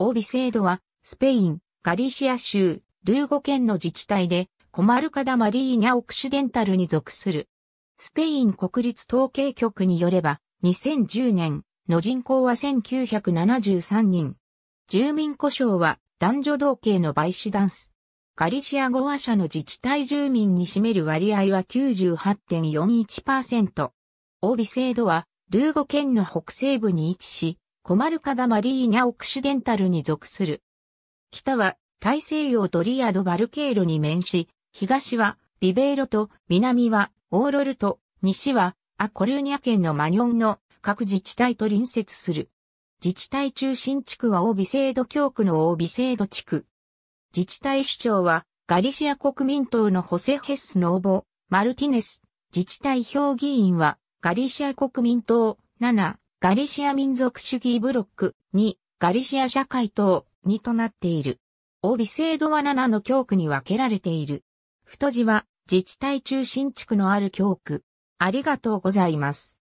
オービセードは、スペイン、ガリシア州、ルーゴ県の自治体で、コマルカダ・マリーニャ・オクシデンタルに属する。スペイン国立統計局によれば、2010年の人口は1973人。住民故障は男女同系のバイシダンス。ガリシア語話者の自治体住民に占める割合は98.41%。オービセードは、ルーゴ県の北西部に位置し、コマルカダ・マリーニャ・オクシデンタルに属する。北は大西洋とリアド・バルケーロに面し、東はビベーロと南はオーロルと西はア・コルーニャ県のマニョンの各自治体と隣接する。自治体中心地区はオービセード教区のオービセード地区。自治体首長はガリシア国民党のホセ・ヘッスの応募、マルティネス。自治体評議員はガリシア国民党7、ガリシア民族主義ブロックにガリシア社会等2となっている。オビセードは7の教区に分けられている。太字は自治体中心地区のある教区。ありがとうございます。